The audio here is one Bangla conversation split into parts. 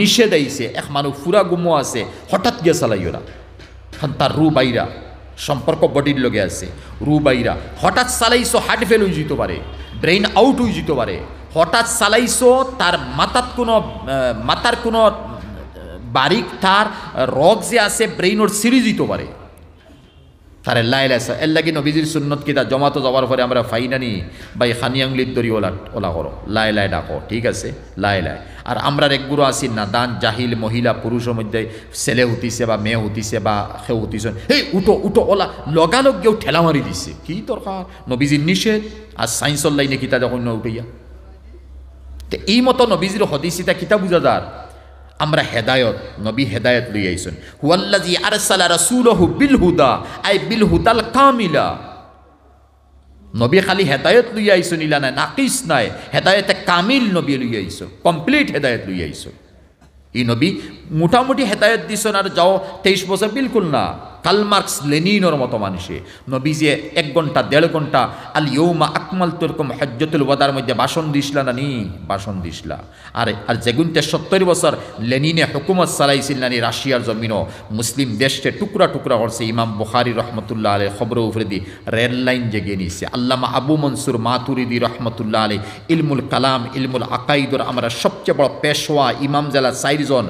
নিষেধ আইসে এক মানুষ ফুরা গুমো আছে হঠাৎ গিয়ে ওরা না তার রু বাইরা সম্পর্ক বডির লগে আছে রু বাইরা হঠাৎ চালাইছো হার্ট ফেল হয়ে যেতে পারে ব্রেইন আউট হয়ে যেতে পারে হঠাৎ চালাইছো তার মাথার কোনো মাথার কোনো বারিক তার রগ যে আছে ব্রেইনর সিরিজ দিতে পারে তারে লাই আছে এর লাগে নবীজির সুন্নত কিতা তো যাওয়ার পরে আমরা ফাইনানি বা খানি আঙ্গলির দরি ওলা ওলা করো লাই লাই ডাকো ঠিক আছে লাই লাই আর আমরা একগুরো আসি না দান জাহিল মহিলা পুরুষের মধ্যে ছেলে উঠিছে বা মেয়ে উঠিছে বা সে উঠিছে এই উঠো উঠো ওলা লগালগ কেউ ঠেলা মারি দিছে কি দরকার নবীজির নিষেধ আর সায়েন্সর লাইনে কিতা যখন উঠিয়া তো এই মতো নবীজির হদিসিতা কিতা বুঝা যার আমরা হেদায়ত নবী হেদায়ত লই আইসন হুয়াল্লাজি আরসালা রাসূলহু বিল হুদা আই বিল হুদাল কামিলা নবী খালি হেদায়ত লই আইসো নিলা নাই নাকিস নাই হেদায়তে কামিল নবী লই আইসো কমপ্লিট হেদায়ত লই আইসো ই নবী মোটামুটি হেদায়ত দিছ আর যাও তেইশ বছর বিলকুল না কালমার্কস লেনিনোর মতো মানুষে নবীজে এক ঘন্টা দেড় ঘন্টা আল ইউমা আকমাল তুরকম হজ্জতুল ওয়াদার মধ্যে বাসন দিসলা নানি বাসন দিসলা আর আর যেগুনতে সত্তর বছর লেনিনে হুকুমত চালাইছিল নানি রাশিয়ার জমিনও মুসলিম দেশে টুকরা টুকরা করছে ইমাম বুখারি রহমতুল্লাহ আলী খবর উফরেদি রেল লাইন জেগে নিছে আল্লামা আবু মনসুর মাতুরিদি রহমতুল্লাহ আলী ইলমুল কালাম ইলমুল আকাইদর আমরা সবচেয়ে বড় পেশোয়া ইমাম জেলা চারিজন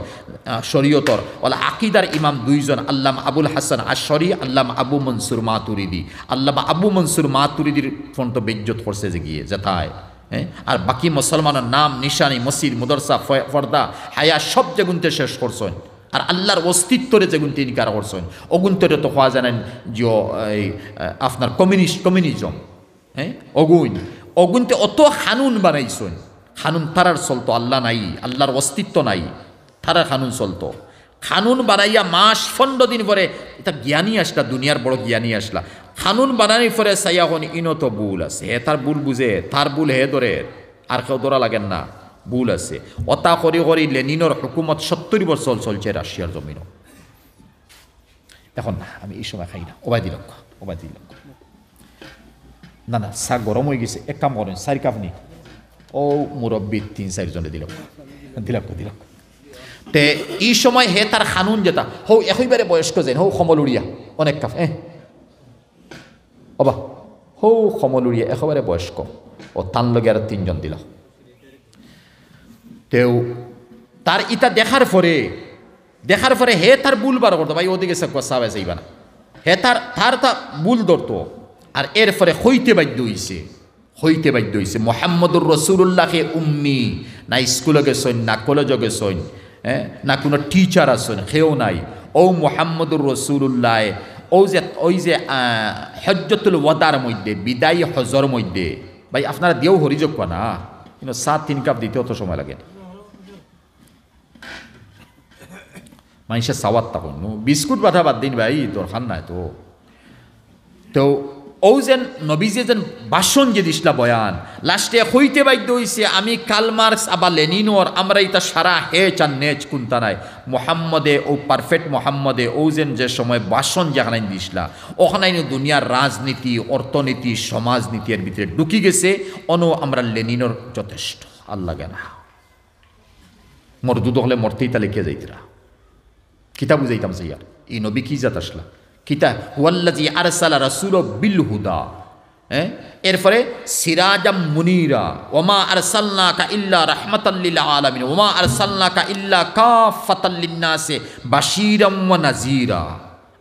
শরীয়তর ওলা আকিদার ইমাম দুইজন আল্লাম আবুল হাসান হাসান আশরি আল্লাহ আবু মনসুর মাতুরিদি আল্লামা আবু মনসুর মাতুরিদির ফোন তো বেজ্জত করছে যে গিয়ে যেথায় হ্যাঁ আর বাকি মুসলমানের নাম নিশানি মসির মুদরসা ফর্দা হায়া সব যে গুনতে শেষ করছেন আর আল্লাহর অস্তিত্বরে যেগুন তিনি কারা করছেন অগুন্তরে তো হওয়া জানেন যে আপনার কমিউনিস্ট কমিউনিজম হ্যাঁ অগুন অগুনতে অত হানুন বানাইছেন হানুন তারার চলতো আল্লাহ নাই আল্লাহর অস্তিত্ব নাই তারার হানুন চলতো খানুন বানাইয়া মাস ফন্ড দিন পরে এটা জ্ঞানী আসলা দুনিয়ার বড় জ্ঞানী আসলা খানুন বানানি পরে সাইয়াহন ইনো তো ভুল আছে হে তার ভুল বুঝে তার ভুল হে ধরে আর কেউ ধরা লাগেন না ভুল আছে অতা করি করি লেনিনের হুকুমত সত্তর বছর চলছে রাশিয়ার জমিন এখন না আমি এই সময় খাই না ওবাই দিল ওবাই দিল না না চা গরম হয়ে গেছে এক কাম করেন চারি কাপ নি ও মুরব্বী তিন চারিজনে দিল দিলক দিলক তে ই সময় হে তার খানুন যেটা হৌ একইবারে বয়স্ক যেন হৌ সমলুরিয়া অনেক কাফ এ অবা হৌ সমলুরিয়া একেবারে বয়স্ক ও তান লগে আর তিনজন দিল তেও তার ইটা দেখার পরে দেখার পরে হে তার বুল বার করতো ভাই ওদিকে সে কষাবে যাইবা না হে তার তার তা বুল ধরতো আর এর ফলে হইতে বাধ্য হয়েছে হইতে বাধ্য হয়েছে মোহাম্মদুর রসুল্লাহকে উম্মি না স্কুলে গেছেন না কলেজে গেছেন হ্যাঁ না কোনো টিচার না সেও নাই ও মোহাম্মদুর রসুল্লাহ ও যে ওই যে হজ্জতুল ওয়াদার মধ্যে বিদায়ী হজর মধ্যে ভাই আপনারা দিয়েও হরিযোগ পা না কিন্তু সাত তিন কাপ দিতে অত সময় লাগে মানুষের সাওয়াত তখন বিস্কুট বাধা বাদ দিন ভাই তোর খান নাই তো তো ও যেন নবীজে যেন ভাষণ যে দিসলা বয়ান লাস্টে হইতে বাধ্য হয়েছে আমি কালমার্কস আবার লেনিনোর আমরা ইতা সারা হে চান নেচ কুন্তা নাই মোহাম্মদে ও পারফেক্ট মোহাম্মদে ও যেন যে সময় ভাষণ যেখানে দিসলা ওখানে দুনিয়ার রাজনীতি অর্থনীতি সমাজনীতির ভিতরে ঢুকি গেছে অনু আমরা লেনিনোর যথেষ্ট আল্লাহ না মর দুদ হলে মরতেই তালে কে যাইতরা কিতাবু যাইতাম সাইয়ার ই নবী কি যাত আসলা কিতা ওয়াল্লাজি আরসালা রাসুল বিল হুদা হ্যাঁ এরপরে সিরাজাম মুনিরা ওমা আরসাল্লা কা ইল্লা রহমতাল্লিল্লা আলমিন ওমা আরসাল্লা কা ইল্লা কা ফতাল্লিন্নাসে বাশিরম নাজিরা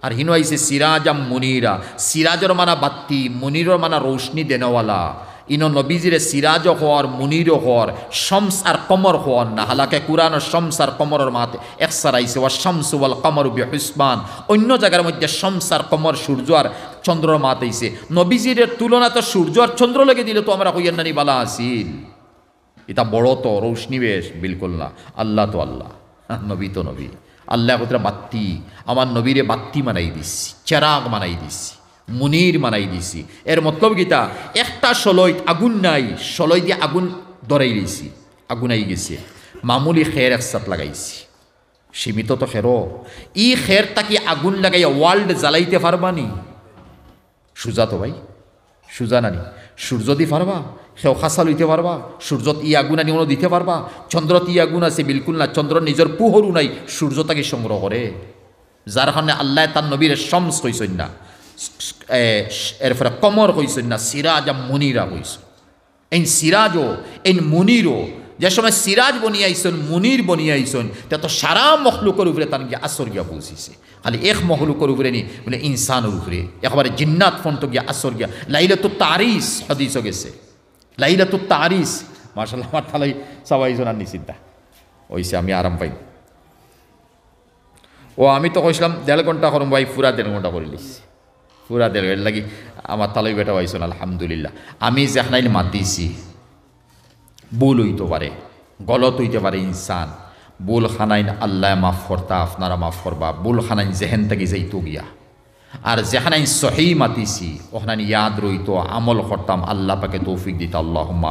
আর হিনো সিরাজাম মুনিরা সিরাজর মানা বাত্তি মুনিরর মানা রোশনি দেনওয়ালা ইন নবীজির সিরাজ হওয়ার মুনির হওয়ার শমস আর কমর হওয়ার না হালাকে কোরআন শমস আর কমরের মাতে আইসে ওয়া শমস ওয়াল কমর বি হুসমান অন্য জায়গার মধ্যে শমস আর কমর সূর্য আর চন্দ্র মাতেইছে নবীজির তুলনা তো সূর্য আর চন্দ্র লেগে দিলে তো আমরা হইয়ার নানি বালা আসিল এটা বড় তো রৌশনিবেশ বিলকুল না আল্লাহ তো আল্লাহ হ্যাঁ, নবী তো নবী আল্লাহ কত বাত্তি আমার নবীরে বাত্তি মানাই দিস চেরাগ মানাই দিস মুনির মানাই দিছি এর মতলব গীতা একটা সলৈত আগুন নাই সলৈ দিয়ে আগুন দিছি দিয়েছি আই গেছে মামুলি খের একসাথ লাগাইছি সীমিত তো খেরো ই খের তাকে আগুন লাগাই ওয়ার্ল্ড জ্বালাইতে পারবানি সুজা তো ভাই সুজা নানি সূর্য দি পারবা সেও খাসা লইতে পারবা সূর্যত ই আগুন আনি দিতে পারবা চন্দ্রত ই আগুন আছে বিলকুল না চন্দ্র নিজের পোহরও নাই সূর্য তাকে সংগ্রহ করে যার কারণে আল্লাহ তার নবীর শমস কইসন এরপরে কমর হয়েছে না সিরাজ আর মনিরা হয়েছে এই সিরাজও এই মনিরও যে সময় সিরাজ বনিয়াইছেন মনির বনিয়াইছেন তা তো সারা মখলুকর উপরে তার গিয়ে গিয়া পৌঁছিছে খালি এক মখলুকর উপরে নি বলে ইনসানের উপরে একবারে জিন্নাত তো গিয়া গিয়া লাইলে তো তারিস হদিস গেছে লাইলে তো তারিস মার্শাল আমার তাহলে সবাই জানার নিচিন্তা ওইসে আমি আরাম পাই ও আমি তো কইছিলাম দেড় ঘন্টা করুম ভাই পুরা দেড় ঘন্টা করে নিচ্ছি পুরা দেবে লাগি আমার তালই বেটা পাইছেন আলহামদুলিল্লাহ আমি যেখানাইল মাতিছি বুল হইতে পারে গলত হইতে পারে ইনসান বুল খানাইন আল্লাহ মাফ ফরতা আপনারা মাফ ফরবা বুল খানাইন জেহেন থেকে তো গিয়া আর যেখানাইন সহি মাতিছি ওখানে ইয়াদ রইতো আমল করতাম আল্লাহ পাকে তৌফিক দিত আল্লাহ